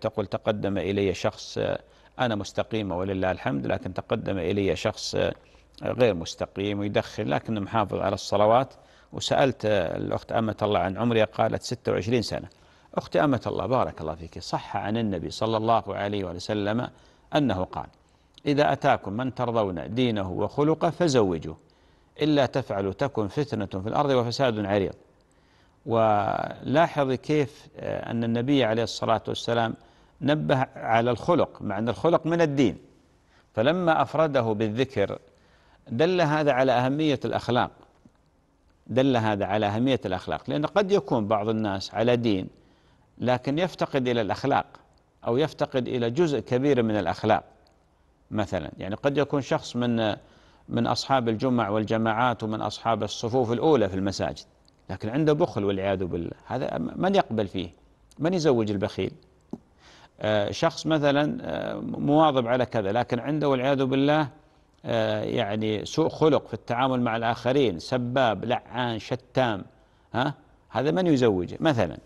تقول تقدم إلي شخص آه، أنا مستقيمة ولله الحمد لكن تقدم إلي شخص آه، غير مستقيم ويدخن لكن محافظ على الصلوات وسألت آه، الأخت أمة الله عن عمرها قالت 26 سنة أختي أمة الله بارك الله فيك صح عن النبي صلى الله عليه وسلم أنه قال إذا أتاكم من ترضون دينه وخلقه فزوجوه إلا تفعلوا تكن فتنة في الأرض وفساد عريض ولاحظ كيف أن النبي عليه الصلاة والسلام نبه على الخلق مع أن الخلق من الدين فلما أفرده بالذكر دل هذا على أهمية الأخلاق دل هذا على أهمية الأخلاق لأن قد يكون بعض الناس على دين لكن يفتقد إلى الأخلاق أو يفتقد إلى جزء كبير من الأخلاق مثلا يعني قد يكون شخص من من أصحاب الجمع والجماعات ومن أصحاب الصفوف الأولى في المساجد لكن عنده بخل والعياذ بالله هذا من يقبل فيه من يزوج البخيل آه، شخص مثلا آه، مواظب على كذا لكن عنده والعياذ بالله آه، يعني سوء خلق في التعامل مع الآخرين سباب لعان شتام ها هذا من يزوجه مثلا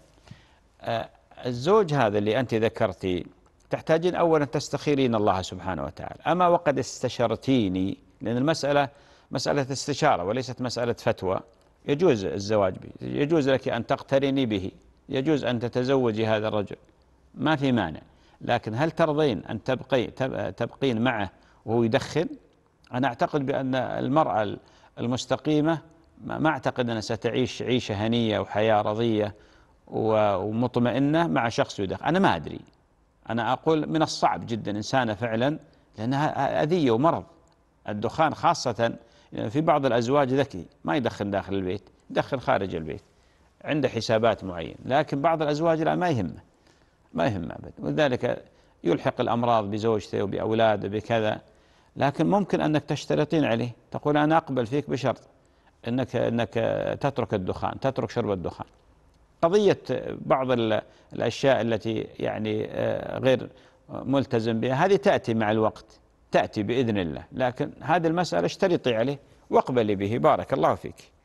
الزوج هذا اللي أنت ذكرتي تحتاجين أولا تستخيرين الله سبحانه وتعالى أما وقد استشرتيني لأن المسألة مسألة استشارة وليست مسألة فتوى يجوز الزواج به يجوز لك أن تقترني به يجوز أن تتزوجي هذا الرجل ما في مانع لكن هل ترضين أن تبقي تبقين معه وهو يدخن أنا أعتقد بأن المرأة المستقيمة ما أعتقد أنها ستعيش عيشة هنية وحياة رضية ومطمئنة مع شخص يدخن أنا ما أدري أنا أقول من الصعب جدا إنسانة فعلا لأنها أذية ومرض الدخان خاصة في بعض الأزواج ذكي ما يدخن داخل البيت يدخن خارج البيت عنده حسابات معينة لكن بعض الأزواج لا ما يهمه ما يهم أبد ولذلك يلحق الأمراض بزوجته وبأولاده بكذا لكن ممكن أنك تشترطين عليه تقول أنا أقبل فيك بشرط أنك, أنك تترك الدخان تترك شرب الدخان قضية بعض الأشياء التي يعني آه، غير ملتزم بها هذه تأتي مع الوقت تأتي بإذن الله لكن هذه المسألة اشترطي عليه واقبلي به بارك الله فيك